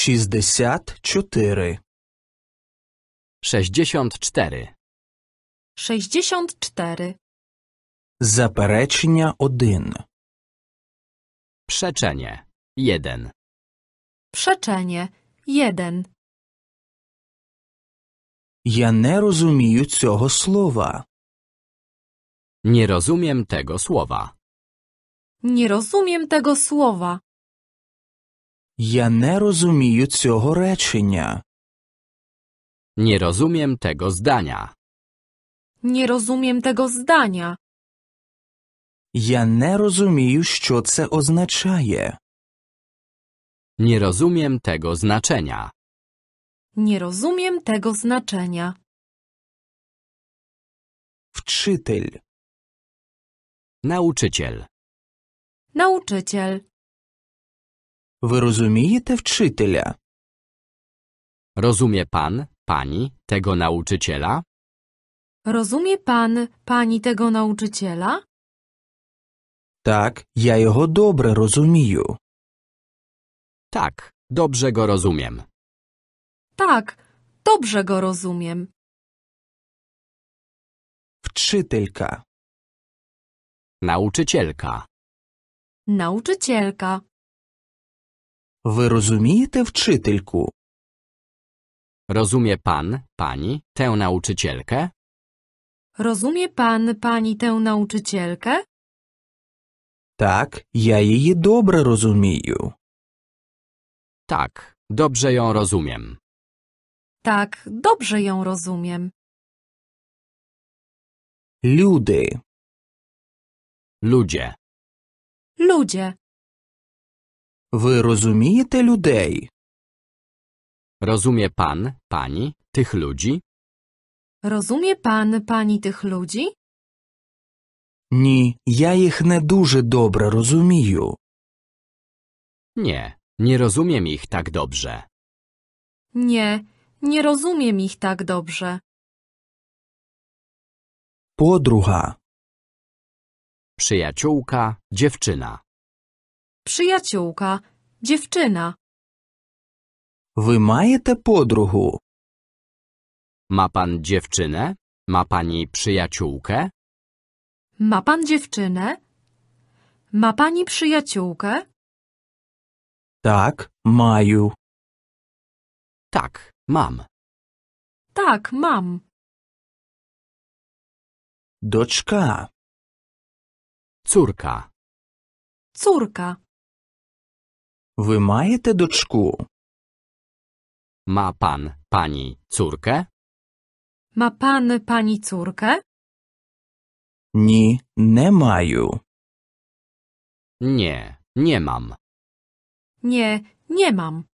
Шістдесят чотири. Sześćdziesiąt cztery. 64. Заперечення один. Przeczenie. Jeden. Przeczenie. 1. ja nie rozumiem tego słowa, Nie rozumiem tego słowa. Nie rozumiem tego słowa. Ja nie rozumiem цього речення. Nie rozumiem tego zdania. Nie rozumiem tego zdania. Ja nie rozumiem, co to je. Nie rozumiem tego znaczenia. Nie rozumiem tego znaczenia. Wczytel. Nauczyciel. Nauczyciel. Ви розумієте вчителя? Rozumie pan, pani, tego nauczyciela? Rozumie pan, pani tego nauczyciela? Tak, ja jego dobrze розумію. Tak, dobrze go rozumiem. Tak, dobrze go rozumiem. Вчителька. Nauczycielka. Nauczycielka. Ви розумієте, вчительку? Rozumie pan, pani, tę nauczycielkę? Rozumie pan, pani tę nauczycielkę? Tak, ja jej dobrze розумію. Tak, dobrze ją rozumiem. Tak, dobrze ją rozumiem. Люди, Ludzie, Ludzie, Ви розумієте людей? Rozumie pan, pani, tych ludzi? Rozumie pan, pani tych ludzi? Ні, ja ich не дуже добре розумію. Nie, nie rozumiem ich tak dobrze. Nie, nie rozumiem ich tak dobrze. Подруга, Przyjaciółka, dziewczyna. Przyjaciółka, Dziewczyna. Ви маєте podróżu. Ma pan dziewczynę? Ma pani przyjaciółkę? Ma pan dziewczynę? Ma pani przyjaciółkę? Tak, maju. Tak, mam. Tak, mam. Doczka. Córka. Córka. Ви маєте дочку? Ma pan pani córkę? Ma pan pani córkę? Ні, nie маю. Nie, nie mam. Nie, nie mam.